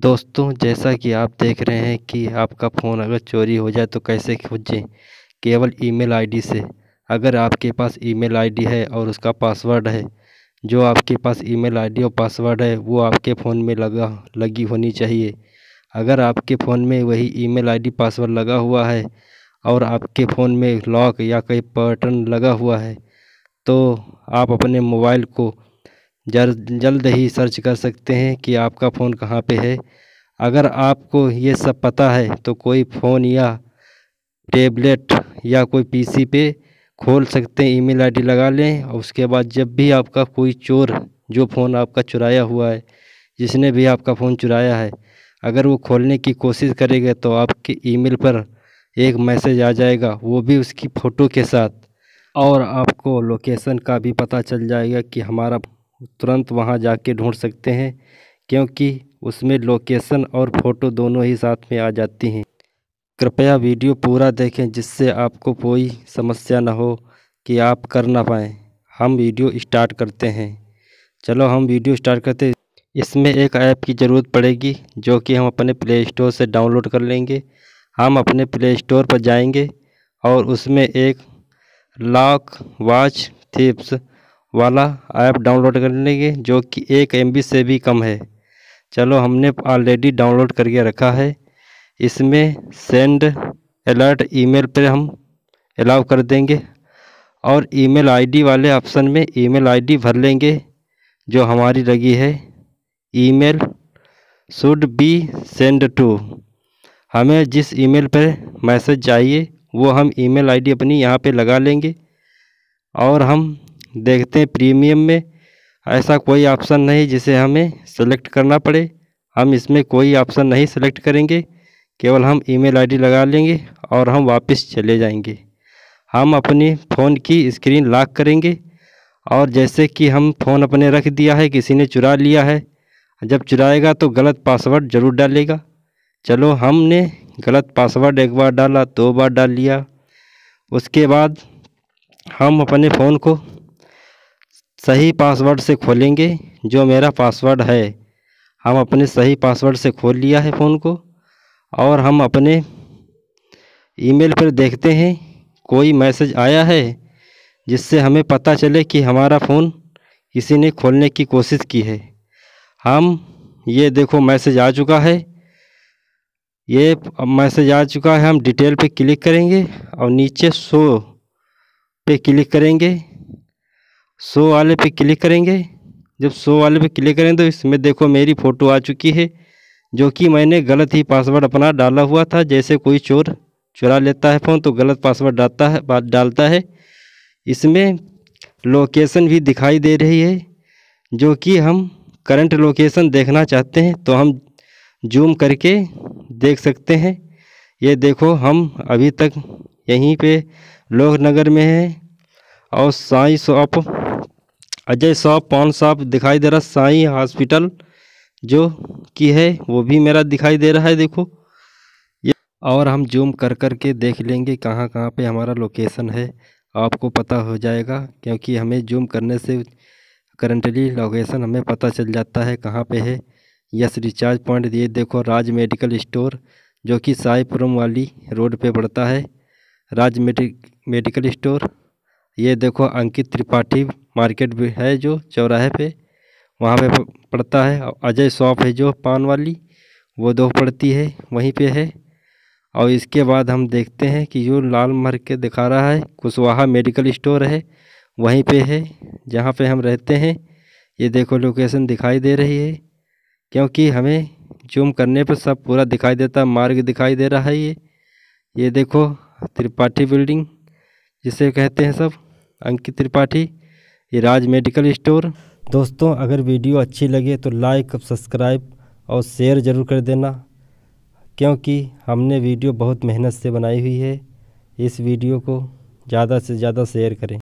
दोस्तों जैसा कि आप देख रहे हैं कि आपका फ़ोन अगर चोरी हो जाए तो कैसे खोजें केवल ईमेल आईडी से अगर आपके पास ईमेल आईडी है और उसका पासवर्ड है जो आपके पास ईमेल आईडी और पासवर्ड है वो आपके फ़ोन में लगा लगी होनी चाहिए अगर आपके फ़ोन में वही ईमेल आईडी पासवर्ड लगा हुआ है और आपके फ़ोन में लॉक या कोई पर्टन लगा हुआ है तो आप अपने मोबाइल को जर जल्द ही सर्च कर सकते हैं कि आपका फ़ोन कहाँ पे है अगर आपको ये सब पता है तो कोई फ़ोन या टेबलेट या कोई पीसी पे खोल सकते हैं ईमेल आईडी लगा लें और उसके बाद जब भी आपका कोई चोर जो फ़ोन आपका चुराया हुआ है जिसने भी आपका फ़ोन चुराया है अगर वो खोलने की कोशिश करेगा तो आपके ईमेल पर एक मैसेज आ जाएगा वो भी उसकी फ़ोटो के साथ और आपको लोकेशन का भी पता चल जाएगा कि हमारा तुरंत वहाँ जाके ढूँढ सकते हैं क्योंकि उसमें लोकेसन और फ़ोटो दोनों ही साथ में आ जाती हैं कृपया वीडियो पूरा देखें जिससे आपको कोई समस्या ना हो कि आप कर ना पाएँ हम वीडियो स्टार्ट करते हैं चलो हम वीडियो स्टार्ट करते हैं इसमें एक ऐप की ज़रूरत पड़ेगी जो कि हम अपने प्ले स्टोर से डाउनलोड कर लेंगे हम अपने प्ले स्टोर पर जाएंगे और उसमें एक लॉक वॉच थिप्स वाला ऐप डाउनलोड कर लेंगे जो कि एक एम से भी कम है चलो हमने ऑलरेडी डाउनलोड करके रखा है इसमें सेंड अलर्ट ईमेल पर हम अलाउ कर देंगे और ईमेल आईडी वाले ऑप्शन में ईमेल आईडी भर लेंगे जो हमारी लगी है email should be send to हमें जिस ईमेल पर मैसेज चाहिए वो हम ईमेल आईडी अपनी यहाँ पे लगा लेंगे और हम देखते हैं प्रीमियम में ऐसा कोई ऑप्शन नहीं जिसे हमें सेलेक्ट करना पड़े हम इसमें कोई ऑप्शन नहीं सेलेक्ट करेंगे केवल हम ईमेल आईडी लगा लेंगे और हम वापस चले जाएंगे हम अपने फ़ोन की स्क्रीन लॉक करेंगे और जैसे कि हम फ़ोन अपने रख दिया है किसी ने चुरा लिया है जब चुराएगा तो गलत पासवर्ड ज़रूर डालेगा चलो हमने गलत पासवर्ड एक बार डाला दो बार डाल लिया उसके बाद हम अपने फ़ोन को सही पासवर्ड से खोलेंगे जो मेरा पासवर्ड है हम अपने सही पासवर्ड से खोल लिया है फ़ोन को और हम अपने ईमेल पर देखते हैं कोई मैसेज आया है जिससे हमें पता चले कि हमारा फ़ोन किसी ने खोलने की कोशिश की है हम ये देखो मैसेज आ चुका है ये मैसेज आ चुका है हम डिटेल पे क्लिक करेंगे और नीचे शो पे क्लिक करेंगे सो वाले पे क्लिक करेंगे जब सो वाले पे क्लिक करें तो इसमें देखो मेरी फ़ोटो आ चुकी है जो कि मैंने गलत ही पासवर्ड अपना डाला हुआ था जैसे कोई चोर चुरा लेता है फ़ोन तो गलत पासवर्ड डालता है डालता है इसमें लोकेशन भी दिखाई दे रही है जो कि हम करंट लोकेशन देखना चाहते हैं तो हम जूम करके देख सकते हैं ये देखो हम अभी तक यहीं पे लोकनगर में हैं और Sai shop Ajay shop pawn shop दिखाई दे रहा साई हॉस्पिटल जो की है वो भी मेरा दिखाई दे रहा है देखो ये और हम जूम कर कर के देख लेंगे कहाँ कहाँ पे हमारा लोकेशन है आपको पता हो जाएगा क्योंकि हमें जूम करने से करंटली लोकेशन हमें पता चल जाता है कहाँ पे है यस रिचार्ज पॉइंट ये देखो राज मेडिकल स्टोर जो कि साईपुरम वाली रोड पे पड़ता है राज मेडिकल स्टोर ये देखो अंकित त्रिपाठी मार्केट भी है जो चौराहे पे वहाँ पे पड़ता है और अजय शॉप है जो पान वाली वो दो पड़ती है वहीं पे है और इसके बाद हम देखते हैं कि जो लाल मर के दिखा रहा है कुशवाहा मेडिकल स्टोर है वहीं पे है जहाँ पे हम रहते हैं ये देखो लोकेशन दिखाई दे रही है क्योंकि हमें जूम करने पर सब पूरा दिखाई देता मार्ग दिखाई दे रहा है ये ये देखो त्रिपाठी बिल्डिंग जिसे कहते हैं सब अंकित त्रिपाठी ये राज मेडिकल स्टोर दोस्तों अगर वीडियो अच्छी लगे तो लाइक सब्सक्राइब और शेयर ज़रूर कर देना क्योंकि हमने वीडियो बहुत मेहनत से बनाई हुई है इस वीडियो को ज़्यादा से ज़्यादा शेयर करें